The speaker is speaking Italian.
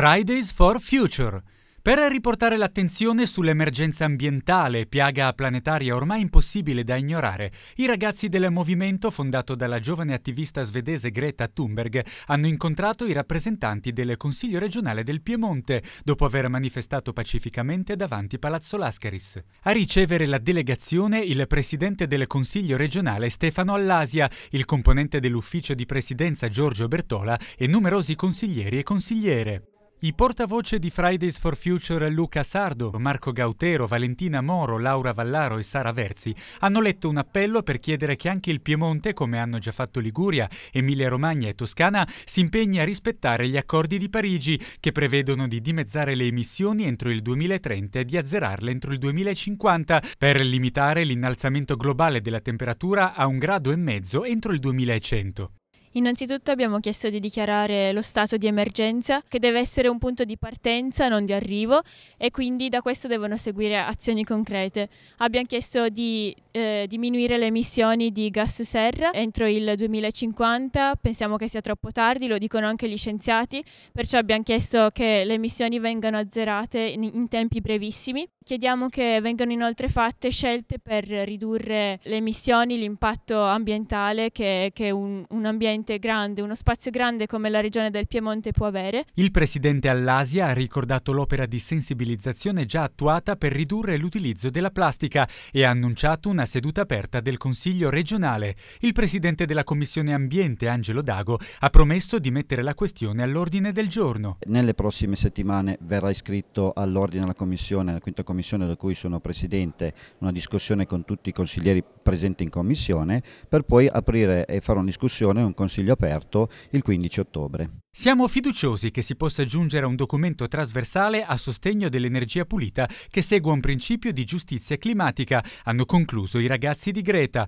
Fridays for Future. Per riportare l'attenzione sull'emergenza ambientale, piaga planetaria ormai impossibile da ignorare, i ragazzi del movimento fondato dalla giovane attivista svedese Greta Thunberg hanno incontrato i rappresentanti del Consiglio regionale del Piemonte dopo aver manifestato pacificamente davanti Palazzo Lascaris. A ricevere la delegazione il presidente del Consiglio regionale Stefano Allasia, il componente dell'ufficio di presidenza Giorgio Bertola e numerosi consiglieri e consigliere. I portavoce di Fridays for Future Luca Sardo, Marco Gautero, Valentina Moro, Laura Vallaro e Sara Verzi hanno letto un appello per chiedere che anche il Piemonte, come hanno già fatto Liguria, Emilia-Romagna e Toscana, si impegni a rispettare gli accordi di Parigi che prevedono di dimezzare le emissioni entro il 2030 e di azzerarle entro il 2050 per limitare l'innalzamento globale della temperatura a un grado e mezzo entro il 2100. Innanzitutto abbiamo chiesto di dichiarare lo stato di emergenza che deve essere un punto di partenza, non di arrivo e quindi da questo devono seguire azioni concrete. Abbiamo chiesto di eh, diminuire le emissioni di gas serra entro il 2050, pensiamo che sia troppo tardi, lo dicono anche gli scienziati, perciò abbiamo chiesto che le emissioni vengano azzerate in, in tempi brevissimi. Chiediamo che vengano inoltre fatte scelte per ridurre le emissioni, l'impatto ambientale che, che un, un ambiente veramente grande, uno spazio grande come la regione del Piemonte può avere. Il presidente Allasia ha ricordato l'opera di sensibilizzazione già attuata per ridurre l'utilizzo della plastica e ha annunciato una seduta aperta del Consiglio regionale. Il presidente della Commissione Ambiente, Angelo Dago, ha promesso di mettere la questione all'ordine del giorno. Nelle prossime settimane verrà iscritto all'ordine della Commissione, la quinta Commissione da cui sono presidente, una discussione con tutti i consiglieri presenti in Commissione per poi aprire e fare una discussione, un consiglio Consiglio aperto il 15 ottobre. Siamo fiduciosi che si possa giungere a un documento trasversale a sostegno dell'energia pulita che segua un principio di giustizia climatica, hanno concluso i ragazzi di Greta.